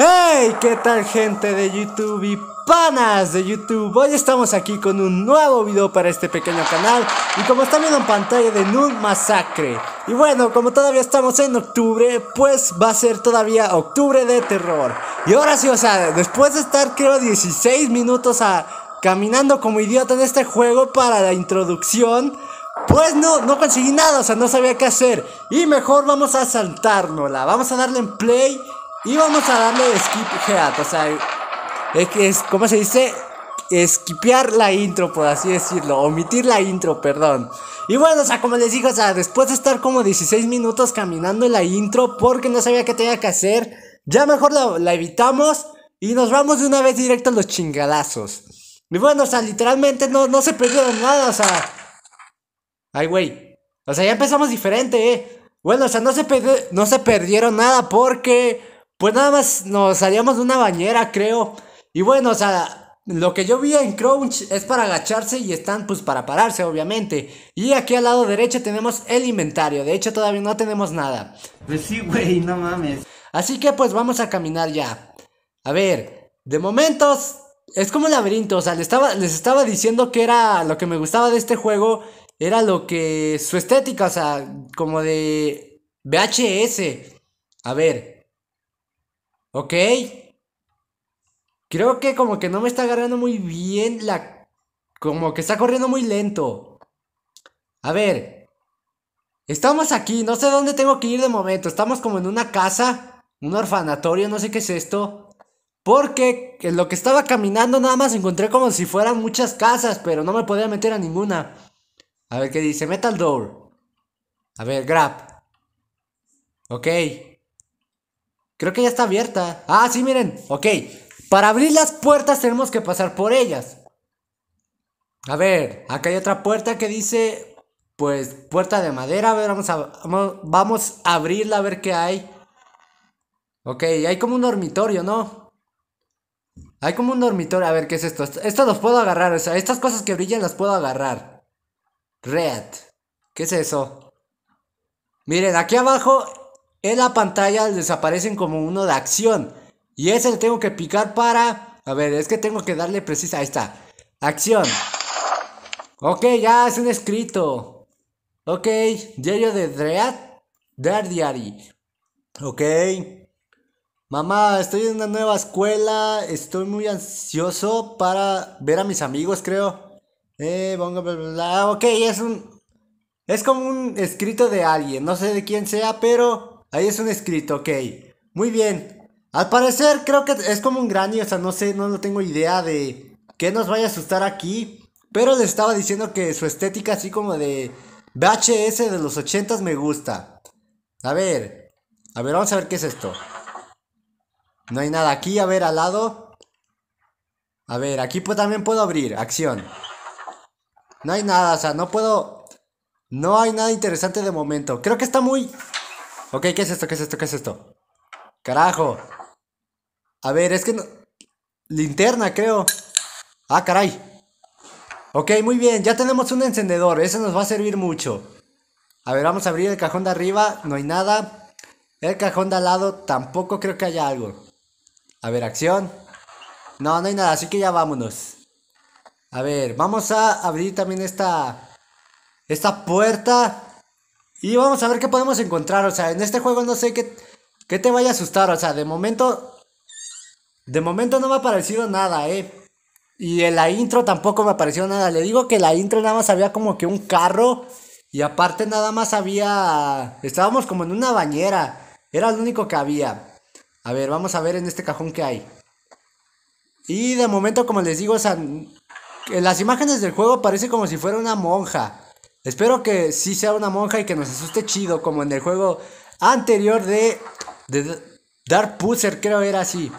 ¡Hey! ¿Qué tal gente de YouTube y panas de YouTube? Hoy estamos aquí con un nuevo video para este pequeño canal y como están viendo en pantalla de Nun Masacre. Y bueno, como todavía estamos en octubre, pues va a ser todavía octubre de terror. Y ahora sí, o sea, después de estar creo 16 minutos a, ah, caminando como idiota en este juego para la introducción... Pues no, no conseguí nada, o sea, no sabía qué hacer Y mejor vamos a saltárnosla Vamos a darle en play y vamos a darle skip head, o sea, es que es, ¿cómo se dice? Esquipear la intro, por así decirlo, omitir la intro, perdón. Y bueno, o sea, como les digo, o sea, después de estar como 16 minutos caminando en la intro porque no sabía qué tenía que hacer, ya mejor la, evitamos y nos vamos de una vez directo a los chingadazos. Y bueno, o sea, literalmente no, no se perdieron nada, o sea. Ay, güey. O sea, ya empezamos diferente, eh. Bueno, o sea, no se, no se perdieron nada porque pues nada más nos salíamos de una bañera, creo. Y bueno, o sea, lo que yo vi en Crunch es para agacharse y están pues para pararse, obviamente. Y aquí al lado derecho tenemos el inventario. De hecho, todavía no tenemos nada. Pues sí, güey, no mames. Así que pues vamos a caminar ya. A ver, de momentos es como un laberinto. O sea, les estaba, les estaba diciendo que era lo que me gustaba de este juego. Era lo que. su estética, o sea, como de VHS. A ver, Ok. Creo que como que no me está agarrando muy bien la... Como que está corriendo muy lento. A ver. Estamos aquí, no sé dónde tengo que ir de momento. Estamos como en una casa, un orfanatorio, no sé qué es esto. Porque en lo que estaba caminando nada más encontré como si fueran muchas casas, pero no me podía meter a ninguna. A ver qué dice, Metal Door. A ver, Grab. Ok. Creo que ya está abierta. Ah, sí, miren. Ok. Para abrir las puertas tenemos que pasar por ellas. A ver, acá hay otra puerta que dice, pues, puerta de madera. A ver, vamos a, vamos a abrirla a ver qué hay. Ok, hay como un dormitorio, ¿no? Hay como un dormitorio. A ver, ¿qué es esto? Esto los puedo agarrar. O sea, estas cosas que brillan las puedo agarrar. Red. ¿Qué es eso? Miren, aquí abajo en la pantalla les aparecen como uno de acción. Y ese le tengo que picar para... A ver, es que tengo que darle precisa. Ahí está. Acción. Ok, ya es un escrito. Ok, diario de Dread. Diary. Ok. Mamá, estoy en una nueva escuela. Estoy muy ansioso para ver a mis amigos, creo. Eh, pongo Ok, es un. Es como un escrito de alguien. No sé de quién sea, pero. Ahí es un escrito, ok. Muy bien. Al parecer creo que es como un granny, o sea, no sé, no, tengo idea de qué nos vaya a asustar aquí. Pero les estaba diciendo que su estética así como de VHS de los 80 me gusta. A ver, a ver, vamos a ver qué es esto. No hay nada aquí, a ver, al lado. A ver, aquí pues también puedo abrir, acción. No hay nada, o sea, no puedo... No hay nada interesante de momento. Creo que está muy... Ok, ¿qué es esto? ¿Qué es esto? ¿Qué es esto? Carajo. A ver, es que no... Linterna, creo. Ah, caray. Ok, muy bien. Ya tenemos un encendedor. Eso nos va a servir mucho. A ver, vamos a abrir el cajón de arriba. No hay nada. El cajón de al lado tampoco creo que haya algo. A ver, acción. No, no hay nada. Así que ya vámonos. A ver, vamos a abrir también esta... Esta puerta. Y vamos a ver qué podemos encontrar. O sea, en este juego no sé qué, te vaya a asustar. O sea, de momento. De momento no me ha parecido nada, eh. Y en la intro tampoco me apareció nada. Le digo que la intro nada más había como que un carro. Y aparte nada más había... Estábamos como en una bañera. Era lo único que había. A ver, vamos a ver en este cajón que hay. Y de momento, como les digo, o sea, en las imágenes del juego parece como si fuera una monja. Espero que sí sea una monja y que nos asuste chido, como en el juego anterior de, de Dark Pusser, creo era así.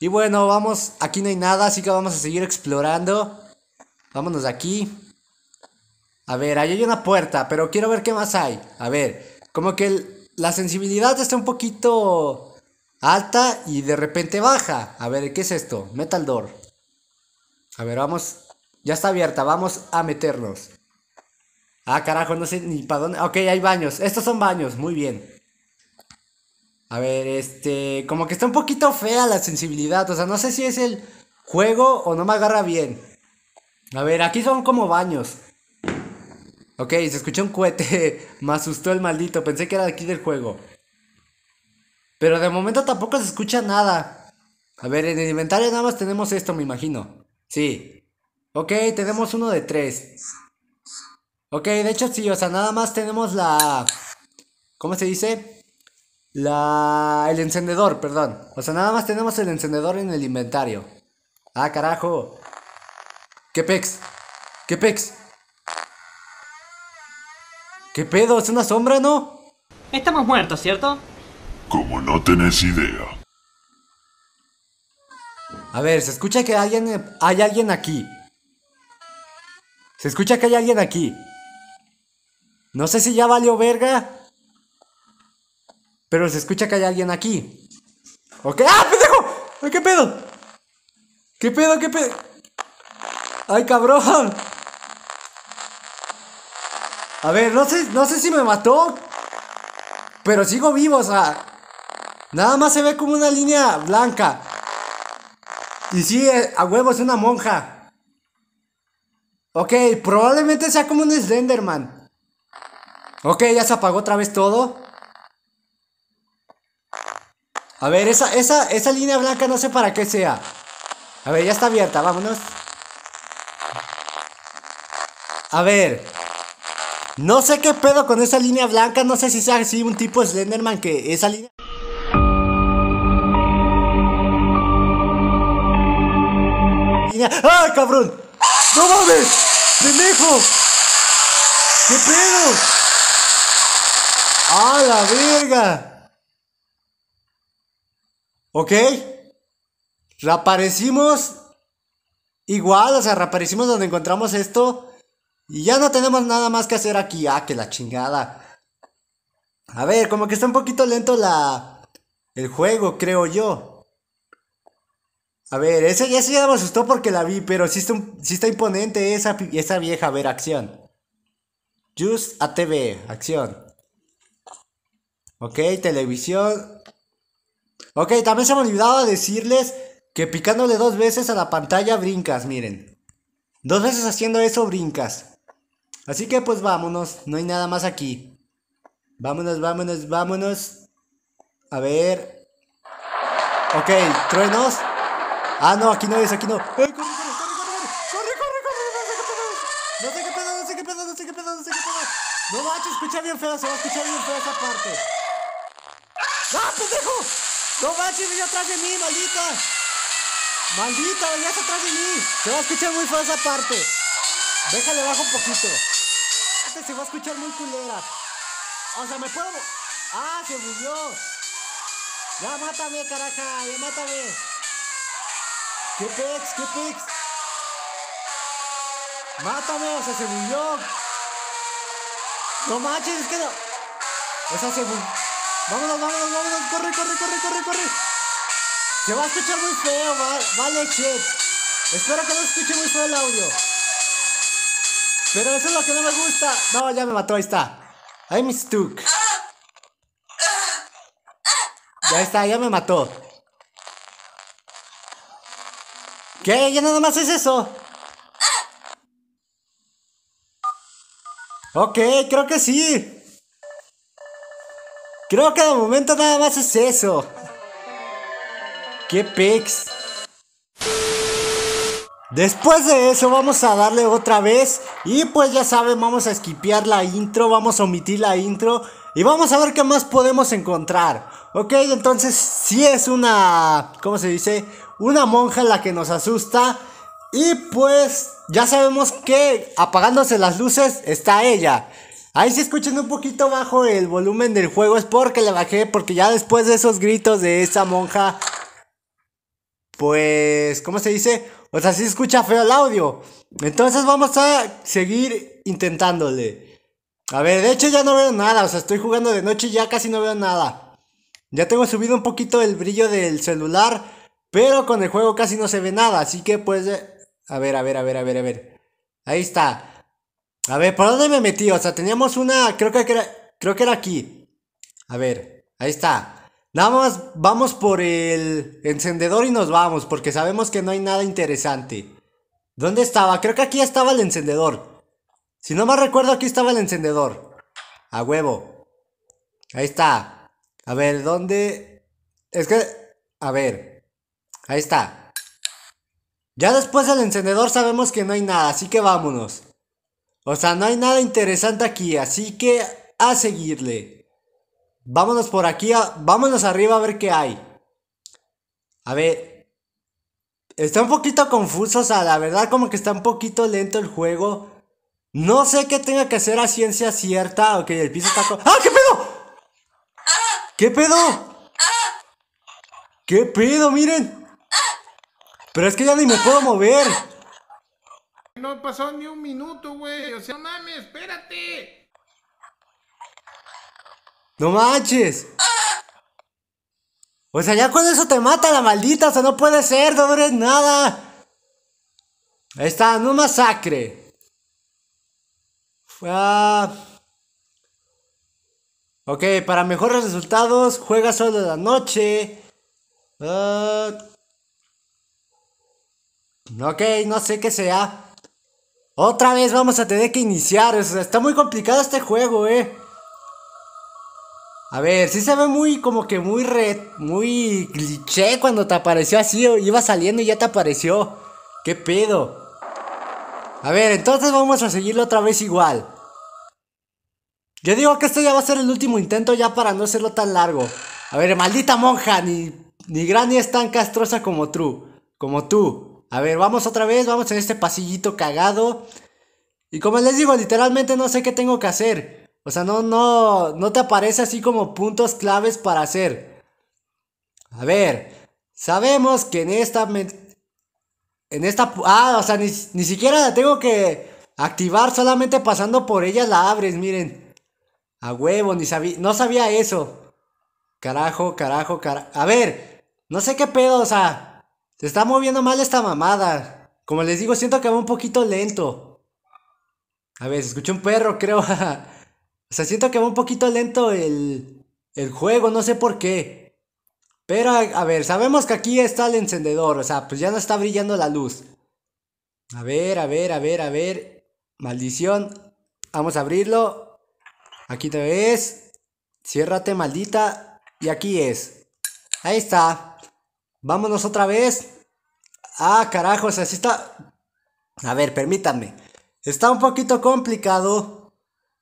Y bueno, vamos, aquí no hay nada, así que vamos a seguir explorando. Vámonos de aquí. A ver, ahí hay una puerta, pero quiero ver qué más hay. A ver, como que la sensibilidad está un poquito alta y de repente baja. A ver, ¿qué es esto? Metal Door. A ver, vamos. Ya está abierta, vamos a meternos. Ah, carajo, no sé ni para dónde. Ok, hay baños. Estos son baños, muy bien. A ver, este. Como que está un poquito fea la sensibilidad. O sea, no sé si es el juego o no me agarra bien. A ver, aquí son como baños. Ok, se escuchó un cohete. me asustó el maldito. Pensé que era aquí del juego. Pero de momento tampoco se escucha nada. A ver, en el inventario nada más tenemos esto, me imagino. Sí. Ok, tenemos uno de tres. Ok, de hecho sí, o sea, nada más tenemos la... ¿Cómo se dice? La... El encendedor, perdón. O sea, nada más tenemos el encendedor en el inventario. Ah, carajo. ¿Qué pex? ¿Qué pex? ¿Qué pedo? ¿Es una sombra, no? Estamos muertos, ¿cierto? Como no tenés idea. A ver, se escucha que hay alguien, hay alguien aquí. Se escucha que hay alguien aquí. No sé si ya valió verga. Pero se escucha que hay alguien aquí. Ok. ¡Ah, pendejo! ¿Qué pedo? ¿Qué pedo? ¿Qué pedo? ¡Ay, cabrón! A ver, no sé, no sé si me mató. Pero sigo vivo, o sea. Nada más se ve como una línea blanca. Y sí, eh, a huevo es una monja. Ok, probablemente sea como un Slenderman. Ok, ya se apagó otra vez todo. A ver, esa, esa, esa línea blanca no sé para qué sea. A ver, ya está abierta, vámonos. A ver. No sé qué pedo con esa línea blanca, no sé si sea así un tipo Slenderman que esa línea... ¡Ay cabrón! ¡No mames! ¡Pendejo! ¡Qué pedo! ¡Ah, la verga! ¿Ok? Reaparecimos. Igual, o sea, reaparecimos donde encontramos esto. Y ya no tenemos nada más que hacer aquí. Ah, que la chingada. A ver, como que está un poquito lento la. El juego, creo yo. A ver, ese ya me asustó porque la vi, pero sí está, está imponente esa, esa vieja. A ver, acción. Just a TV, acción. Ok, televisión. Ok, también se me olvidaba decirles que picándole dos veces a la pantalla brincas, miren. Dos veces haciendo eso brincas. Así que pues vámonos, no hay nada más aquí. Vámonos, vámonos, vámonos. A ver. Ok, truenos. Ah, no, aquí no es, aquí no. ¡Ay, corre, corre, corre, corre! ¡Corre, corre, corre! ¡No sé qué pedo, no sé qué pedo, no sé qué pedo, no sé qué pedo! ¡No manches, escucha bien feo, se va a escuchar bien feo esa parte! ¡Ah, pendejo! ¡No manches, venía atrás de mí, maldita! ¡Maldita, venía atrás de mí! Se va a escuchar muy feo esa parte. Déjale bajo un poquito. Este se va a escuchar muy culera. O sea, me puedo. ¡Ah, se murió! ¡Ya mátame, caraja! ¡Ya mátame! ¿Qué pex? ¿Qué pex? ¡Mátame! O se murió. No manches, es que no. Esa se murió. Vámonos, vámonos, vámonos. Corre, corre, corre, corre, corre. Se va a escuchar muy feo, va, vale, shit. Espero que no escuche muy feo el audio. Pero eso es lo que no me gusta. No, ya me mató, ahí está. I'm stuck. Ya está, ya me mató. ¿Qué? ¿Ya nada más es eso? Ok, creo que sí. Creo que de momento nada más es eso. ¡Qué pex! Después de eso vamos a darle otra vez y pues ya saben, vamos a esquipear la intro, vamos a omitir la intro y vamos a ver qué más podemos encontrar. Ok, entonces sí es una, ¿cómo se dice? una monja la que nos asusta. Y pues ya sabemos que apagándose las luces está ella. Ahí sí escuchan un poquito bajo el volumen del juego, es porque le bajé, porque ya después de esos gritos de esa monja, pues, ¿cómo se dice? O sea, sí escucha feo el audio. Entonces vamos a seguir intentándole. A ver, de hecho ya no veo nada, o sea, estoy jugando de noche y ya casi no veo nada. Ya tengo subido un poquito el brillo del celular. Pero con el juego casi no se ve nada, así que pues... A ver, a ver, a ver, a ver, a ver. Ahí está. A ver, ¿por dónde me metí? O sea, teníamos una... Creo que era, creo que era aquí. A ver, ahí está. Nada más vamos por el encendedor y nos vamos, porque sabemos que no hay nada interesante. ¿Dónde estaba? Creo que aquí estaba el encendedor. Si no mal recuerdo, aquí estaba el encendedor. A huevo. Ahí está. A ver, ¿dónde? Es que... A ver. Ahí está. Ya después del encendedor sabemos que no hay nada, así que vámonos. O sea, no hay nada interesante aquí, así que a seguirle. Vámonos por aquí, vámonos arriba a ver qué hay. A ver. Está un poquito confuso, o sea, la verdad como que está un poquito lento el juego. No sé qué tenga que hacer a ciencia cierta. Ok, el piso está... ¡Ah, qué pedo! ¿Qué pedo? ¿Qué pedo? Miren. Pero es que ya ni me puedo mover. No pasó ni un minuto, güey. O sea, no mames, espérate. No manches. O sea, ya con eso te mata la maldita. O sea, no puede ser, no eres nada. Ahí está, no masacre. Ah. Ok, para mejores resultados, juega solo la noche. Ah. Ok, no sé qué sea. Otra vez vamos a tener que iniciar. está muy complicado este juego, eh. A ver, sí se ve muy como que muy red, muy cliché cuando te apareció así. Iba saliendo y ya te apareció. ¿Qué pedo? A ver, entonces vamos a seguirlo otra vez igual. Yo digo que esto ya va a ser el último intento ya para no hacerlo tan largo. A ver, maldita monja, ni, ni es tan castrosa como tú. Como tú. A ver, vamos otra vez, vamos en este pasillito cagado. Y como les digo, literalmente no sé qué tengo que hacer. O sea, no, no, no te aparece así como puntos claves para hacer. A ver, sabemos que en esta... En esta... Ah, o sea, ni, siquiera la tengo que activar, solamente pasando por ella la abres, miren. A huevo, ni sabía... No sabía eso. Carajo, carajo, carajo. A ver, no sé qué pedo, o sea... Se está moviendo mal esta mamada. Como les digo, siento que va un poquito lento. A ver, escuché un perro, creo. o sea, siento que va un poquito lento el, el juego, no sé por qué. Pero, a, ver, sabemos que aquí está el encendedor. O sea, pues ya no está brillando la luz. A ver, a ver, a ver, a ver. Maldición. Vamos a abrirlo. Aquí te ves. Ciérrate, maldita. Y aquí es. Ahí está. Vámonos otra vez. Ah, carajo! sea, así está. A ver, permítanme. Está un poquito complicado.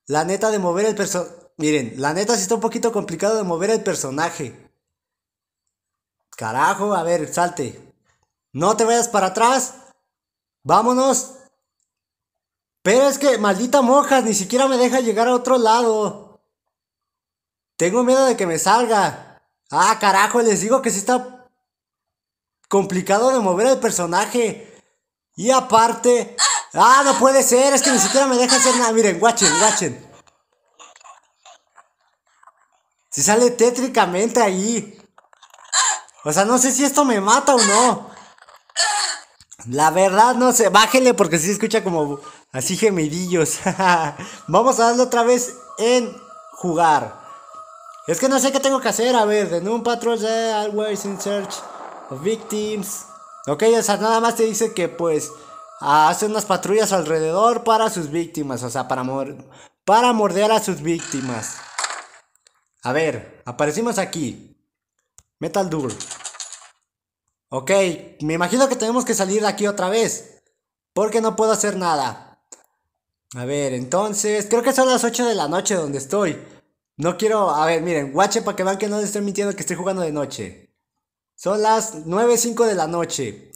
La neta de mover el personaje. Miren, la neta sí está un poquito complicado de mover el personaje. Carajo, a ver, salte. No te vayas para atrás. Vámonos. Pero es que, maldita mojas, ni siquiera me deja llegar a otro lado. Tengo miedo de que me salga. Ah, carajo, les digo que sí está complicado de mover el personaje. Y aparte. ¡Ah, no puede ser! Es que ni siquiera me deja hacer nada. Miren, guachen, guachen. Se sale tétricamente ahí. O sea, no sé si esto me mata o no. La verdad, no sé. Bájele porque si escucha como así gemidillos. Vamos a darle otra vez en jugar. Es que no sé qué tengo que hacer. A ver, de un patrol, always in search. Victims. Ok, o sea, nada más te dice que pues hace unas patrullas alrededor para sus víctimas, o sea, para, para morder a sus víctimas. A ver, aparecimos aquí. Metal Door. Ok, me imagino que tenemos que salir de aquí otra vez. Porque no puedo hacer nada. A ver, entonces, creo que son las 8 de la noche donde estoy. No quiero, a ver, miren, guache para que vean que no les estoy mintiendo que estoy jugando de noche. Son las 9.05 de la noche.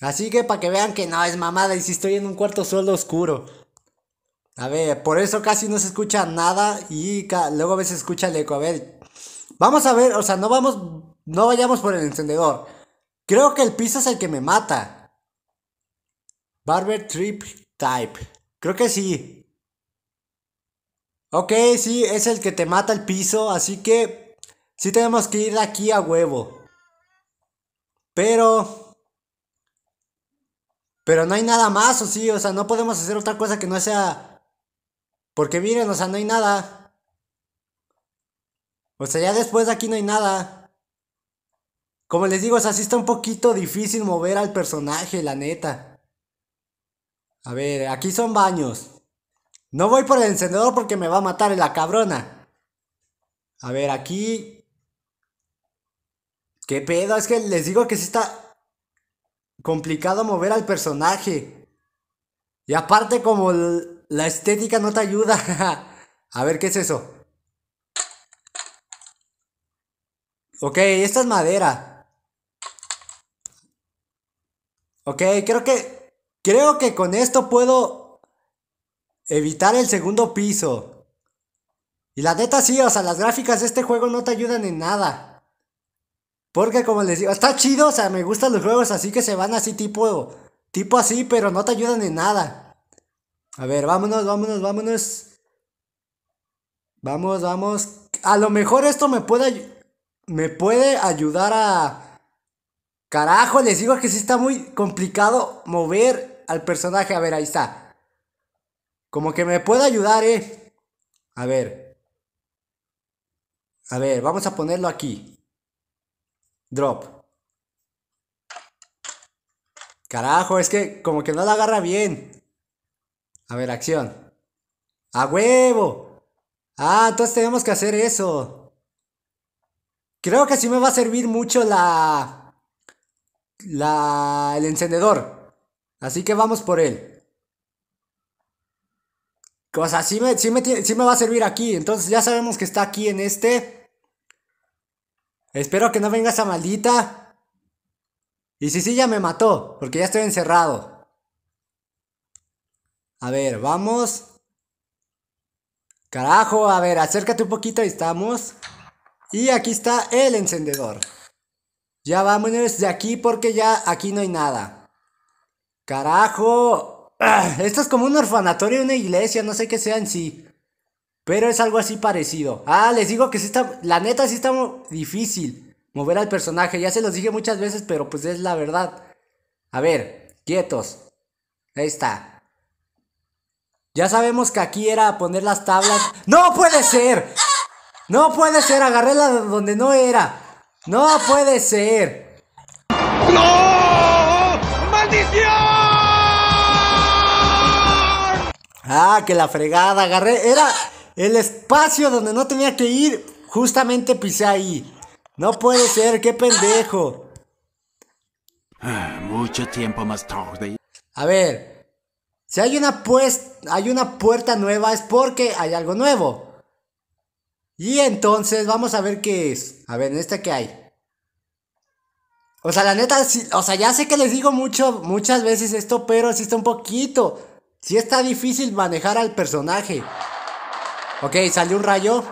Así que para que vean que no es mamada y si estoy en un cuarto solo oscuro. A ver, por eso casi no se escucha nada y luego a veces escucha el eco. A ver, vamos a ver, o sea, no vamos, no vayamos por el encendedor. Creo que el piso es el que me mata. Barber Trip Type. Creo que sí. Ok, sí, es el que te mata el piso, así que sí tenemos que ir aquí a huevo. Pero. Pero no hay nada más, o sí, o sea, no podemos hacer otra cosa que no sea. Porque miren, o sea, no hay nada. O sea, ya después de aquí no hay nada. Como les digo, o sea, sí está un poquito difícil mover al personaje, la neta. A ver, aquí son baños. No voy por el encendedor porque me va a matar la cabrona. A ver, aquí ¿Qué pedo? Es que les digo que sí está complicado mover al personaje. Y aparte como la estética no te ayuda. A ver, ¿qué es eso? Ok, esta es madera. Ok, creo que... Creo que con esto puedo evitar el segundo piso. Y la neta sí, o sea, las gráficas de este juego no te ayudan en nada. Porque como les digo, está chido, o sea, me gustan los juegos así que se van así tipo, tipo así, pero no te ayudan en nada. A ver, vámonos, vámonos, vámonos. Vamos, vamos. A lo mejor esto me puede, me puede ayudar a... Carajo, les digo que sí está muy complicado mover al personaje. A ver, ahí está. Como que me puede ayudar, eh. A ver. A ver, vamos a ponerlo aquí. Drop. Carajo, es que como que no la agarra bien. A ver, acción. ¡A huevo! Ah, entonces tenemos que hacer eso. Creo que sí me va a servir mucho la... La... El encendedor. Así que vamos por él. Cosa, me, sí me va a servir aquí. Entonces ya sabemos que está aquí en este... Espero que no venga esa maldita. Y si sí, ya me mató, porque ya estoy encerrado. A ver, vamos. Carajo, a ver, acércate un poquito, ahí estamos. Y aquí está el encendedor. Ya vámonos de aquí porque ya aquí no hay nada. Carajo. Ah, esto es como un orfanatorio, una iglesia, no sé qué sea en sí. Pero es algo así parecido. Ah, les digo que sí está, la neta sí está difícil mover al personaje. Ya se los dije muchas veces, pero pues es la verdad. A ver, quietos. Ahí está. Ya sabemos que aquí era poner las tablas. ¡No puede ser! ¡No puede ser! Agarré la donde no era. ¡No puede ser! ¡No! ¡Maldición! Ah, que la fregada, agarré. Era. El espacio donde no tenía que ir, justamente pisé ahí. No puede ser, qué pendejo. Ah, mucho tiempo más tarde. A ver, si hay una, pues, hay una puerta nueva es porque hay algo nuevo. Y entonces vamos a ver qué es. A ver, en esta que hay. O sea, la neta, o sea, ya sé que les digo mucho, muchas veces esto, pero sí está un poquito. Si está difícil manejar al personaje. Ok, salió un rayo.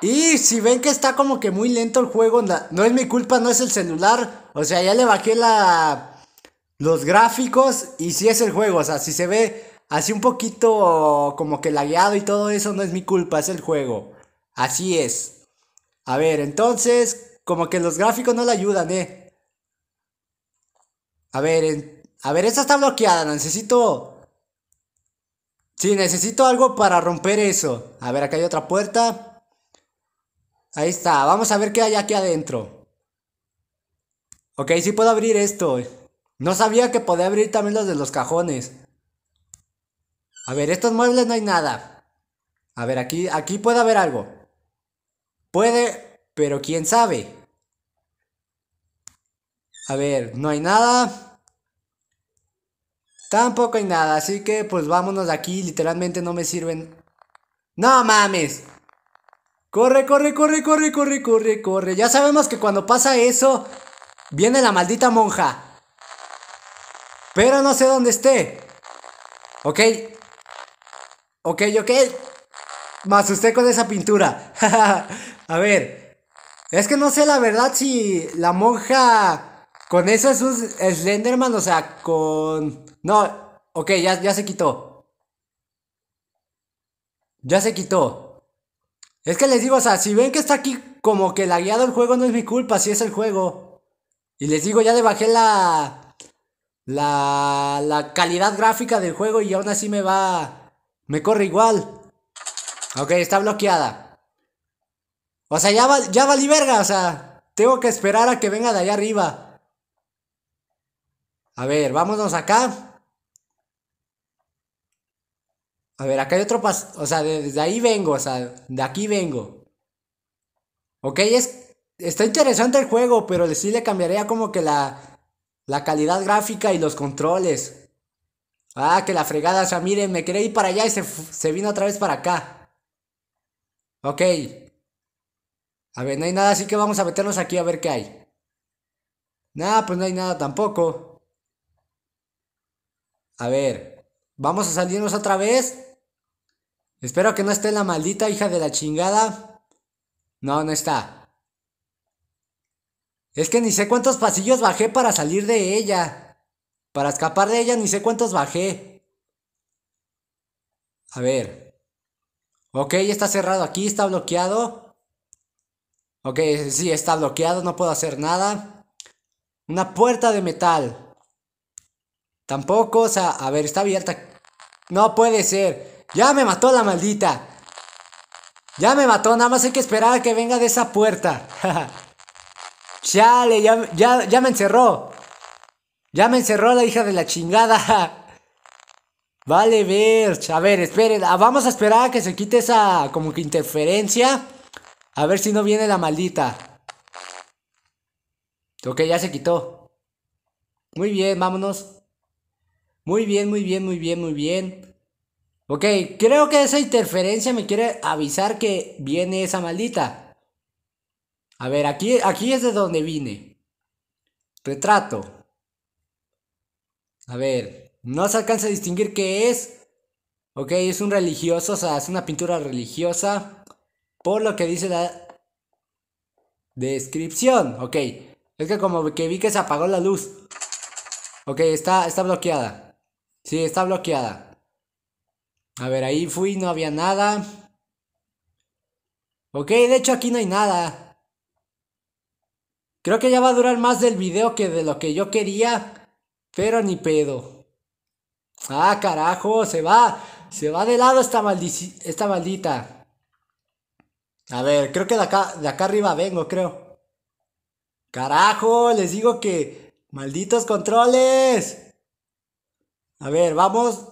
Y si ven que está como que muy lento el juego, no es mi culpa, no es el celular. O sea, ya le bajé la... Los gráficos y si sí es el juego, o sea, si se ve así un poquito como que lagueado y todo eso, no es mi culpa, es el juego. Así es. A ver, entonces, como que los gráficos no le ayudan, eh. A ver, a ver, esta está bloqueada, necesito Sí, necesito algo para romper eso. A ver, acá hay otra puerta. Ahí está. Vamos a ver qué hay aquí adentro. Ok, sí puedo abrir esto. No sabía que podía abrir también los de los cajones. A ver, estos muebles no hay nada. A ver, aquí, aquí puede haber algo. Puede, pero quién sabe. A ver, no hay nada. Tampoco hay nada, así que pues vámonos de aquí. Literalmente no me sirven. ¡No mames! Corre, corre, corre, corre, corre, corre, corre. Ya sabemos que cuando pasa eso, viene la maldita monja. Pero no sé dónde esté. Ok. Ok, ok. Me asusté con esa pintura. A ver. Es que no sé la verdad si la monja con eso es un Slenderman, o sea, con. No, ok, ya, ya se quitó. Ya se quitó. Es que les digo, o sea, si ven que está aquí como que la guiada el juego, no es mi culpa, si es el juego. Y les digo, ya le bajé la. La, la calidad gráfica del juego y aún así me va. Me corre igual. Ok, está bloqueada. O sea, ya, va, ya valí verga, o sea, tengo que esperar a que venga de allá arriba. A ver, vámonos acá. A ver, acá hay otro pas... O sea, de, desde ahí vengo, o sea, de aquí vengo. Ok, es... Está interesante el juego, pero sí le cambiaría como que la, la calidad gráfica y los controles. Ah, que la fregada, o sea, miren, me quería ir para allá y se, se vino otra vez para acá. Ok. A ver, no hay nada, así que vamos a meternos aquí a ver qué hay. Nada, pues no hay nada tampoco. A ver, ¿vamos a salirnos otra vez? Espero que no esté la maldita hija de la chingada. No, no está. Es que ni sé cuántos pasillos bajé para salir de ella. Para escapar de ella ni sé cuántos bajé. A ver. Ok, está cerrado aquí, está bloqueado. Ok, sí, está bloqueado, no puedo hacer nada. Una puerta de metal. Tampoco, o sea, a ver, está abierta. No puede ser. Ya me mató la maldita. Ya me mató, nada más hay que esperar a que venga de esa puerta. Chale, ya, ya, ya me encerró. Ya me encerró la hija de la chingada. Vale, ver A ver, esperen. Ah, vamos a esperar a que se quite esa como que interferencia. A ver si no viene la maldita. Ok, ya se quitó. Muy bien, vámonos. Muy bien, muy bien, muy bien, muy bien. Ok, creo que esa interferencia me quiere avisar que viene esa maldita. A ver, aquí, aquí es de donde vine. Retrato. A ver, no se alcanza a distinguir qué es. Ok, es un religioso, o sea, es una pintura religiosa. Por lo que dice la descripción. Ok, es que como que vi que se apagó la luz. Ok, está, está bloqueada. Sí, está bloqueada. A ver, ahí fui, no había nada. Ok, de hecho aquí no hay nada. Creo que ya va a durar más del video que de lo que yo quería. Pero ni pedo. Ah, carajo, se va. Se va de lado esta, esta maldita. A ver, creo que acá, de acá arriba vengo, creo. Carajo, les digo que... Malditos controles. A ver, vamos.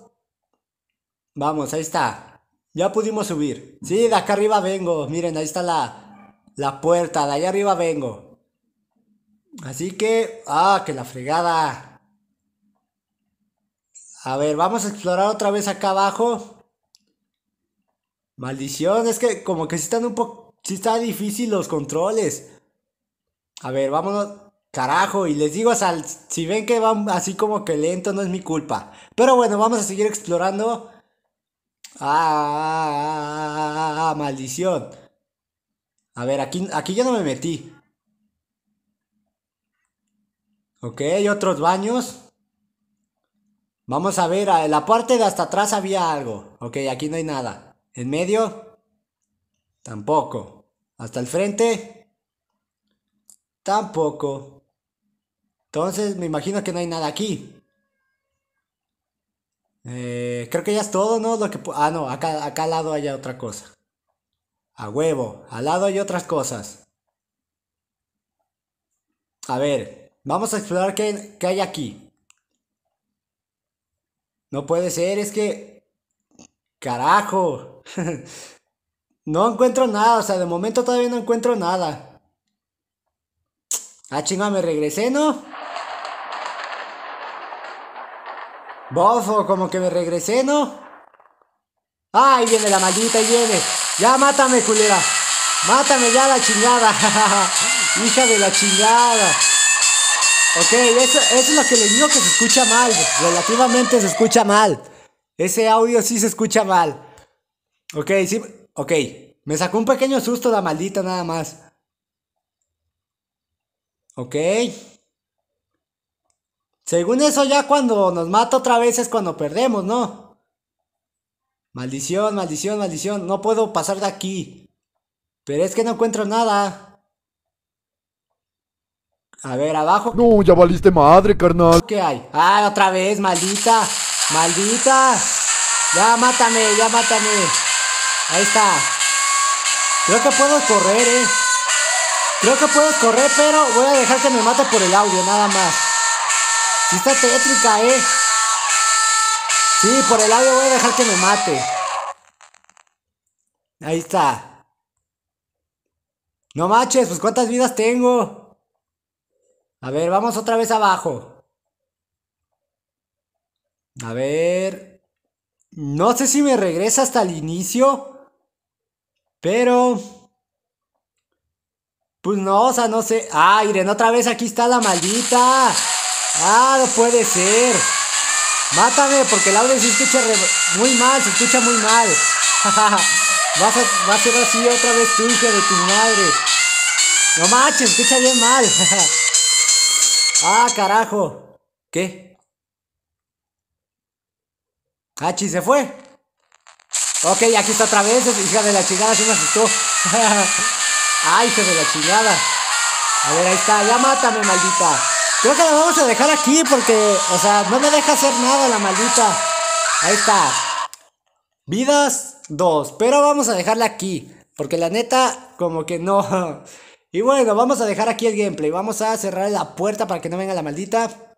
Vamos, ahí está. Ya pudimos subir. Sí, de acá arriba vengo. Miren, ahí está la, puerta. De allá arriba vengo. Así que... Ah, que la fregada. A ver, vamos a explorar otra vez acá abajo. Maldición, es que como que si están un poco... si está difícil los controles. A ver, vámonos. Carajo, y les digo, si ven que van así como que lento, no es mi culpa. Pero bueno, vamos a seguir explorando. Ah, ah, ah, ah maldición. A ver, aquí, aquí ya no me metí. Ok, hay otros baños. Vamos a ver, en la parte de hasta atrás había algo. Ok, aquí no hay nada. ¿En medio? Tampoco. ¿Hasta el frente? Tampoco. Entonces, me imagino que no hay nada aquí. Eh, creo que ya es todo, ¿no? Lo que, ah, no, acá, al lado hay otra cosa. A huevo, al lado hay otras cosas. A ver, vamos a explorar qué, hay aquí. No puede ser, es que... Carajo. no encuentro nada, o sea, de momento todavía no encuentro nada. Ah, chinga, me regresé, ¿no? Bofo, como que me regresé, ¿no? Ay, viene la maldita, ahí viene! ¡Ya, mátame, culera! ¡Mátame ya la chingada! ¡Hija de la chingada! Ok, eso, es lo que le digo que se escucha mal. Relativamente se escucha mal. Ese audio sí se escucha mal. Ok, sí. Ok. Me sacó un pequeño susto la maldita nada más. Ok. Según eso, ya cuando nos mata otra vez es cuando perdemos, ¿no? Maldición, maldición, maldición. No puedo pasar de aquí. Pero es que no encuentro nada. A ver, abajo. No, ya valiste madre, carnal. ¿Qué hay? Ah, otra vez, maldita. Maldita. Ya mátame, ya mátame. Ahí está. Creo que puedo correr, eh. Creo que puedo correr, pero voy a dejar que me mate por el audio, nada más. Sí está tétrica, eh. Sí, por el lado voy a dejar que me mate. Ahí está. No manches, pues cuántas vidas tengo. A ver, vamos otra vez abajo. A ver. No sé si me regresa hasta el inicio. Pero... Pues no, o sea, no sé. Ah, Irene, otra vez aquí está la maldita. Ah, no puede ser. Mátame, porque el audio se escucha muy mal, se escucha muy mal. Va a, a ser así otra vez tu hija de tu madre. No manches, escucha bien mal. ah, carajo. ¿Qué? Hachi ah, se fue. Ok, aquí está otra vez. Hija de la chingada, se me asustó. Ay, ah, hija de la chingada. A ver, ahí está. Ya mátame, maldita. Creo que la vamos a dejar aquí porque, o sea, no me deja hacer nada la maldita. Ahí está. Vidas 2. Pero vamos a dejarla aquí. Porque la neta, como que no. Y bueno, vamos a dejar aquí el gameplay. Vamos a cerrar la puerta para que no venga la maldita.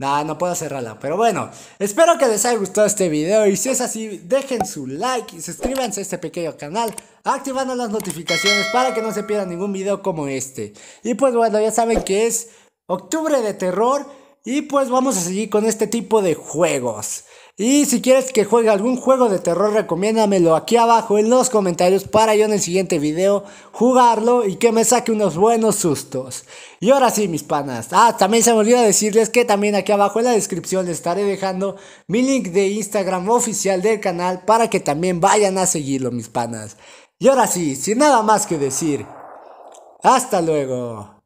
Nah, no puedo cerrarla. Pero bueno, espero que les haya gustado este video. Y si es así, dejen su like y suscríbanse a este pequeño canal. Activando las notificaciones para que no se pierdan ningún video como este. Y pues bueno, ya saben que es octubre de terror. Y pues vamos a seguir con este tipo de juegos. Y si quieres que juegue algún juego de terror, recomiéndamelo aquí abajo en los comentarios para yo en el siguiente video jugarlo y que me saque unos buenos sustos. Y ahora sí, mis panas. Ah, también se me olvidó decirles que también aquí abajo en la descripción les estaré dejando mi link de Instagram oficial del canal para que también vayan a seguirlo, mis panas. Y ahora sí, sin nada más que decir, hasta luego.